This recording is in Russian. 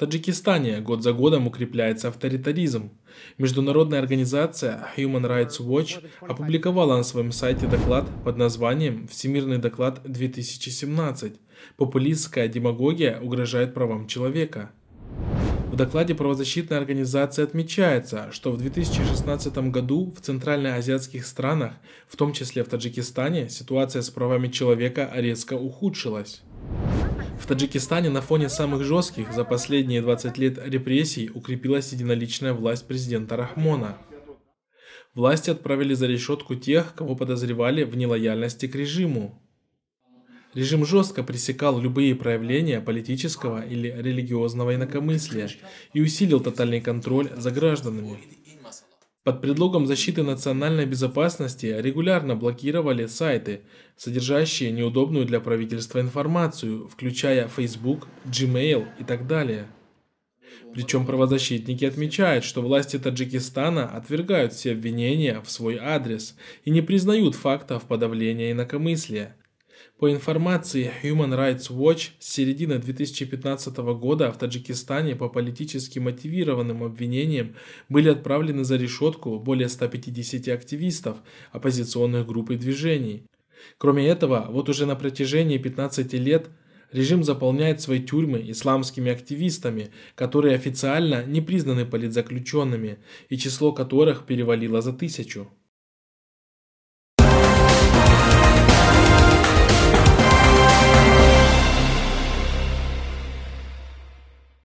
Таджикистане год за годом укрепляется авторитаризм. Международная организация Human Rights Watch опубликовала на своем сайте доклад под названием «Всемирный доклад 2017. Популистская демагогия угрожает правам человека». В докладе правозащитной организации отмечается, что в 2016 году в центральноазиатских странах, в том числе в Таджикистане, ситуация с правами человека резко ухудшилась. Таджикистане на фоне самых жестких за последние 20 лет репрессий укрепилась единоличная власть президента Рахмона. Власти отправили за решетку тех, кого подозревали в нелояльности к режиму. Режим жестко пресекал любые проявления политического или религиозного инакомыслия и усилил тотальный контроль за гражданами под предлогом защиты национальной безопасности регулярно блокировали сайты, содержащие неудобную для правительства информацию, включая Facebook, Gmail и так далее. Причем правозащитники отмечают, что власти Таджикистана отвергают все обвинения в свой адрес и не признают фактов подавления инакомыслия – по информации Human Rights Watch, с середины 2015 года в Таджикистане по политически мотивированным обвинениям были отправлены за решетку более 150 активистов оппозиционных групп и движений. Кроме этого, вот уже на протяжении 15 лет режим заполняет свои тюрьмы исламскими активистами, которые официально не признаны политзаключенными и число которых перевалило за тысячу.